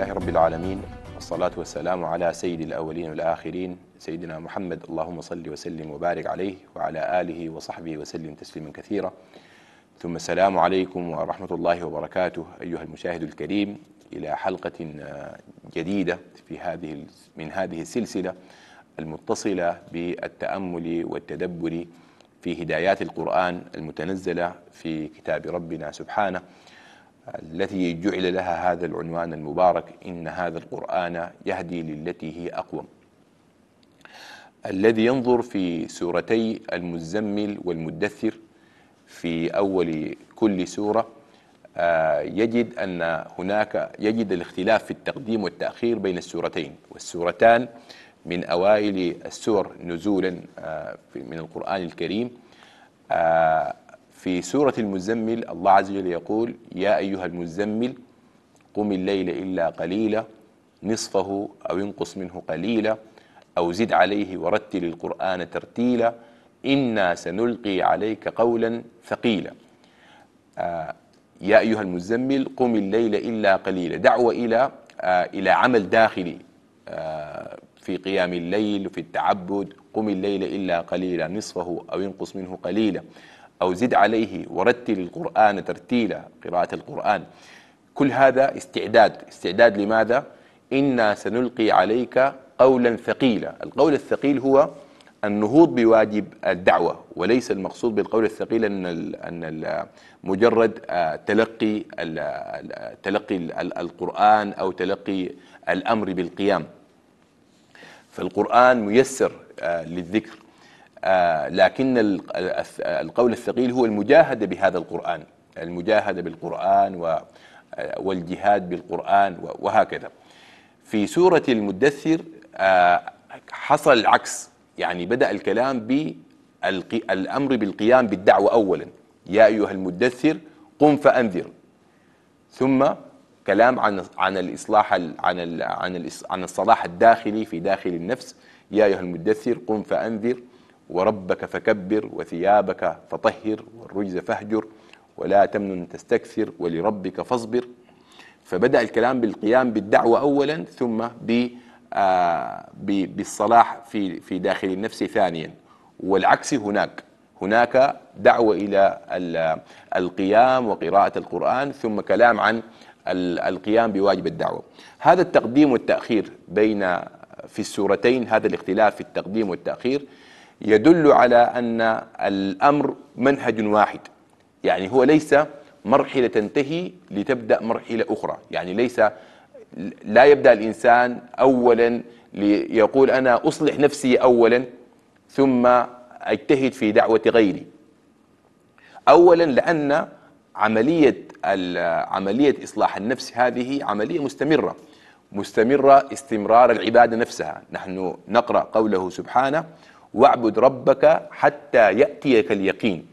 لله رب العالمين والصلاة والسلام على سيد الأولين والآخرين سيدنا محمد اللهم صل وسلم وبارك عليه وعلى آله وصحبه وسلم تسليما كثيرا ثم السلام عليكم ورحمة الله وبركاته أيها المشاهد الكريم إلى حلقة جديدة في هذه من هذه السلسلة المتصلة بالتأمل والتدبر في هدايات القرآن المتنزلة في كتاب ربنا سبحانه التي جعل لها هذا العنوان المبارك إن هذا القرآن يهدي للتي هي أقوم الذي ينظر في سورتي المزمل والمدثر في أول كل سورة آه، يجد أن هناك يجد الاختلاف في التقديم والتأخير بين السورتين والسورتان من أوائل السور نزولا آه، من القرآن الكريم آه، في سورة المزمل الله عز وجل يقول يا أيها المزمل قم الليل إلا قليلا نصفه أو انقص منه قليلا أو زد عليه ورتل القرآن ترتيلا إنا سنلقي عليك قولا ثقيلا آه يا أيها المزمل قم الليل إلا قليلا دعوة إلى آه إلى عمل داخلي آه في قيام الليل وفي التعبد قم الليل إلا قليلا نصفه أو انقص منه قليلا أو زد عليه ورتل القرآن ترتيلا قراءة القرآن كل هذا استعداد استعداد لماذا؟ إنا سنلقي عليك قولا ثقيلا القول الثقيل هو النهوض بواجب الدعوة وليس المقصود بالقول الثقيل أن أن مجرد آه، تلقي آه، تلقي القرآن أو تلقي الأمر بالقيام فالقرآن ميسر آه، للذكر آه، لكن القول الثقيل هو المجاهدة بهذا القرآن المجاهدة بالقرآن آه، والجهاد بالقرآن وهكذا في سورة المدثر آه، حصل العكس يعني بدأ الكلام بالأمر بالقيام بالدعوة أولا يا أيها المدثر قم فأنذر ثم كلام عن عن الإصلاح عن عن الصلاح الداخلي في داخل النفس يا أيها المدثر قم فأنذر وربك فكبر وثيابك فطهر والرجز فاهجر ولا تمنن تستكثر ولربك فاصبر فبدأ الكلام بالقيام بالدعوة أولا ثم آه، بالصلاح في في داخل النفس ثانيا والعكس هناك هناك دعوة إلى القيام وقراءة القرآن ثم كلام عن القيام بواجب الدعوة هذا التقديم والتأخير بين في السورتين هذا الاختلاف في التقديم والتأخير يدل على أن الأمر منهج واحد يعني هو ليس مرحلة تنتهي لتبدأ مرحلة أخرى يعني ليس لا يبدأ الإنسان أولا ليقول أنا أصلح نفسي أولا ثم أجتهد في دعوة غيري أولا لأن عملية عملية إصلاح النفس هذه عملية مستمرة مستمرة استمرار العبادة نفسها نحن نقرأ قوله سبحانه واعبد ربك حتى يأتيك اليقين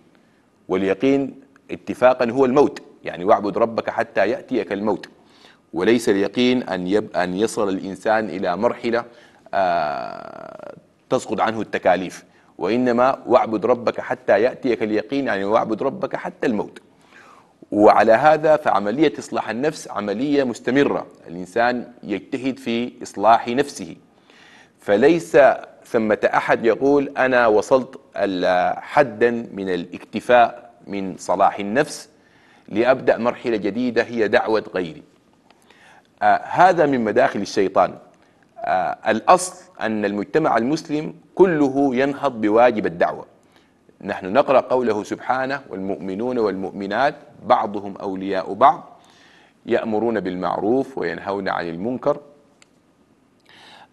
واليقين اتفاقا هو الموت يعني واعبد ربك حتى يأتيك الموت وليس اليقين أن, يب أن يصل الإنسان إلى مرحلة آه تسقط عنه التكاليف وإنما واعبد ربك حتى يأتيك اليقين يعني واعبد ربك حتى الموت وعلى هذا فعملية إصلاح النفس عملية مستمرة الإنسان يجتهد في إصلاح نفسه فليس ثمة أحد يقول أنا وصلت حدا من الاكتفاء من صلاح النفس لأبدأ مرحلة جديدة هي دعوة غيري آه هذا من مداخل الشيطان آه الأصل أن المجتمع المسلم كله ينهض بواجب الدعوة نحن نقرأ قوله سبحانه والمؤمنون والمؤمنات بعضهم أولياء بعض يأمرون بالمعروف وينهون عن المنكر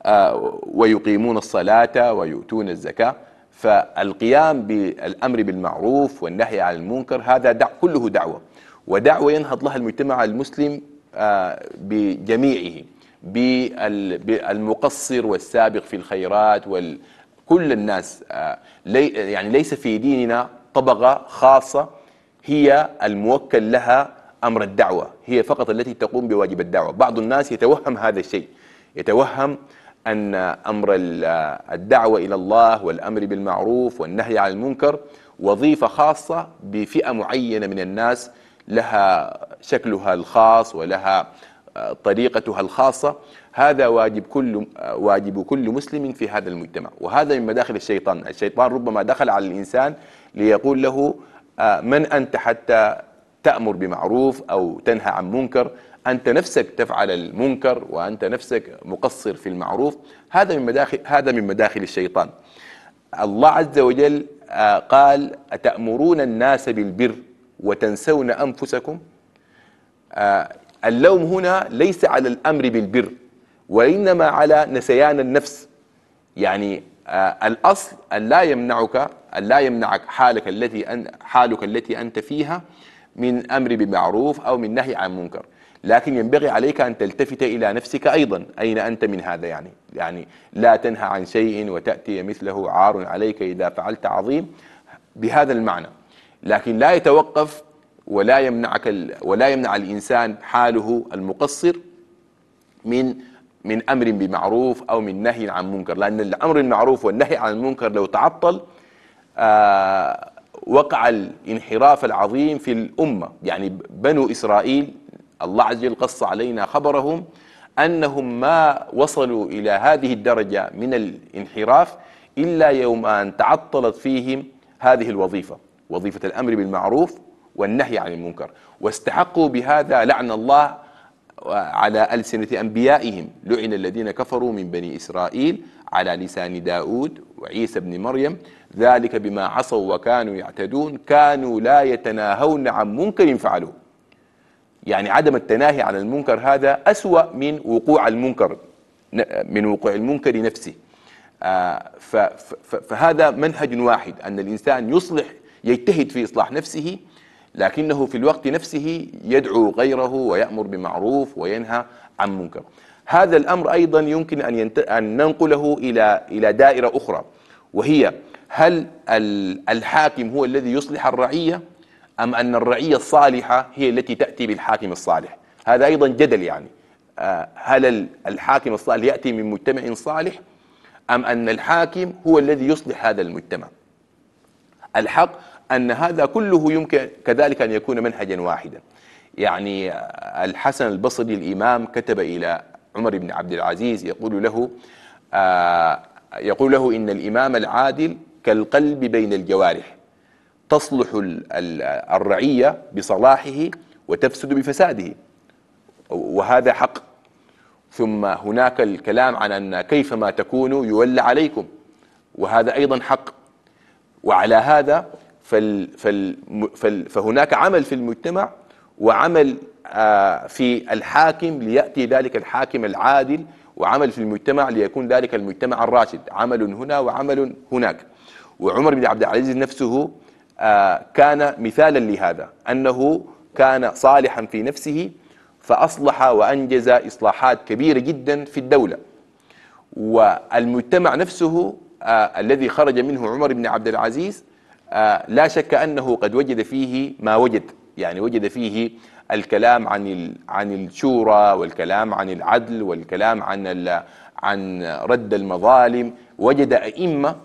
آه، ويقيمون الصلاة ويؤتون الزكاة فالقيام بالأمر بالمعروف والنهي عن المنكر هذا دع كله دعوة ودعوة ينهض لها المجتمع المسلم آه، بجميعه بالمقصر والسابق في الخيرات وال كل الناس آه، لي يعني ليس في ديننا طبقة خاصة هي الموكل لها أمر الدعوة هي فقط التي تقوم بواجب الدعوة بعض الناس يتوهم هذا الشيء يتوهم أن أمر الدعوة إلى الله والأمر بالمعروف والنهي عن المنكر وظيفة خاصة بفئة معينة من الناس لها شكلها الخاص ولها آه، طريقتها الخاصة هذا واجب كل آه، واجب كل مسلم في هذا المجتمع وهذا من مداخل الشيطان الشيطان ربما دخل على الإنسان ليقول له آه، من أنت حتى تأمر بمعروف أو تنهى عن منكر أنت نفسك تفعل المنكر وأنت نفسك مقصر في المعروف هذا من مداخل هذا من مداخل الشيطان الله عز وجل آه، قال أتأمرون الناس بالبر وتنسون أنفسكم آه، اللوم هنا ليس على الأمر بالبر وإنما على نسيان النفس يعني آه، الأصل أن لا يمنعك أن لا يمنعك حالك التي أن حالك التي أنت فيها من أمر بمعروف أو من نهي عن منكر لكن ينبغي عليك أن تلتفت إلى نفسك أيضا أين أنت من هذا يعني يعني لا تنهى عن شيء وتأتي مثله عار عليك إذا فعلت عظيم بهذا المعنى لكن لا يتوقف ولا يمنعك ولا يمنع الإنسان حاله المقصر من من أمر بمعروف أو من نهي عن منكر لأن الأمر المعروف والنهي عن المنكر لو تعطل آه وقع الانحراف العظيم في الأمة يعني بنو إسرائيل الله عز وجل قص علينا خبرهم أنهم ما وصلوا إلى هذه الدرجة من الانحراف إلا يوم أن تعطلت فيهم هذه الوظيفة وظيفة الأمر بالمعروف والنهي عن المنكر واستحقوا بهذا لعن الله على ألسنة أنبيائهم لعن الذين كفروا من بني إسرائيل على لسان داود وعيسى بن مريم ذلك بما عصوا وكانوا يعتدون كانوا لا يتناهون عن منكر فعلوه يعني عدم التناهي عن المنكر هذا أسوأ من وقوع المنكر من وقوع المنكر نفسه آه، فهذا منهج واحد أن الإنسان يصلح يجتهد في إصلاح نفسه لكنه في الوقت نفسه يدعو غيره ويأمر بمعروف وينهى عن منكر هذا الأمر أيضا يمكن أن, ينت... أن ننقله إلى... إلى دائرة أخرى وهي هل الحاكم هو الذي يصلح الرعية أم أن الرعية الصالحة هي التي تأتي بالحاكم الصالح هذا أيضا جدل يعني آه، هل الحاكم الصالح يأتي من مجتمع صالح أم أن الحاكم هو الذي يصلح هذا المجتمع الحق أن هذا كله يمكن كذلك أن يكون منهجا واحدا يعني آه، الحسن البصري الإمام كتب إلى عمر بن عبد العزيز يقول له آه، يقول له إن الإمام العادل كالقلب بين الجوارح تصلح الرعية بصلاحه وتفسد بفساده وهذا حق ثم هناك الكلام عن أن كيفما تكونوا يولى عليكم وهذا أيضا حق وعلى هذا فال فال فال فهناك عمل في المجتمع وعمل آه، في الحاكم ليأتي ذلك الحاكم العادل وعمل في المجتمع ليكون ذلك المجتمع الراشد عمل هنا وعمل هناك وعمر بن عبد العزيز نفسه آه، كان مثالا لهذا أنه كان صالحا في نفسه فأصلح وأنجز إصلاحات كبيرة جدا في الدولة والمجتمع نفسه آه، الذي خرج منه عمر بن عبد العزيز لا شك أنه قد وجد فيه ما وجد يعني وجد فيه الكلام عن عن الشورى والكلام عن العدل والكلام عن عن رد المظالم وجد أئمة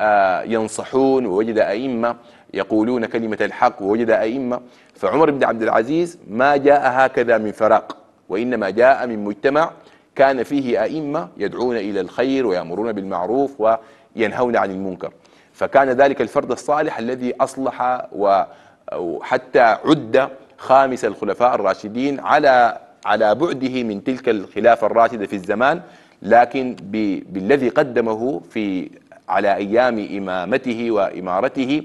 آه، ينصحون ووجد أئمة يقولون كلمة الحق ووجد أئمة فعمر بن عبد العزيز ما جاء هكذا من فراق وإنما جاء من مجتمع كان فيه أئمة يدعون إلى الخير ويأمرون بالمعروف وينهون عن المنكر فكان ذلك الفرد الصالح الذي أصلح وحتى عد خامس الخلفاء الراشدين على على بعده من تلك الخلافة الراشدة في الزمان لكن بالذي قدمه في على أيام إمامته وإمارته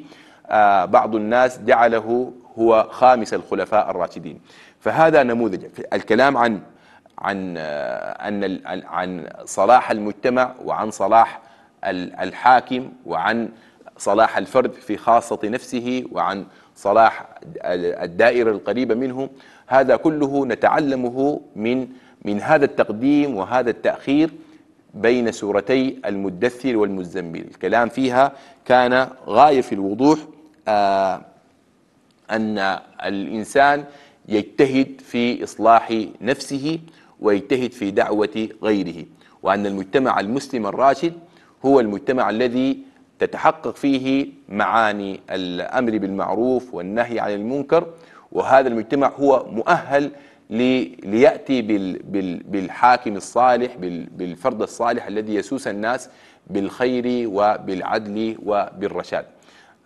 آه، بعض الناس جعله هو خامس الخلفاء الراشدين فهذا نموذج الكلام عن عن آه، أن عن صلاح المجتمع وعن صلاح الحاكم وعن صلاح الفرد في خاصة نفسه وعن صلاح الدائرة القريبة منه هذا كله نتعلمه من من هذا التقديم وهذا التأخير بين سورتي المدثر والمزمل الكلام فيها كان غاية في الوضوح آه، أن الإنسان يجتهد في إصلاح نفسه ويجتهد في دعوة غيره وأن المجتمع المسلم الراشد هو المجتمع الذي تتحقق فيه معاني الأمر بالمعروف والنهي عن المنكر وهذا المجتمع هو مؤهل ليأتي بالحاكم الصالح بالفرد الصالح الذي يسوس الناس بالخير وبالعدل وبالرشاد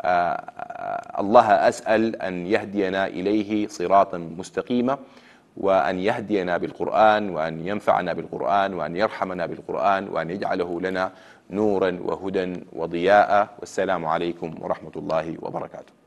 آه، آه، الله أسأل أن يهدينا إليه صراطا مستقيما وأن يهدينا بالقرآن وأن ينفعنا بالقرآن وأن يرحمنا بالقرآن وأن يجعله لنا نورا وهدى وضياء والسلام عليكم ورحمة الله وبركاته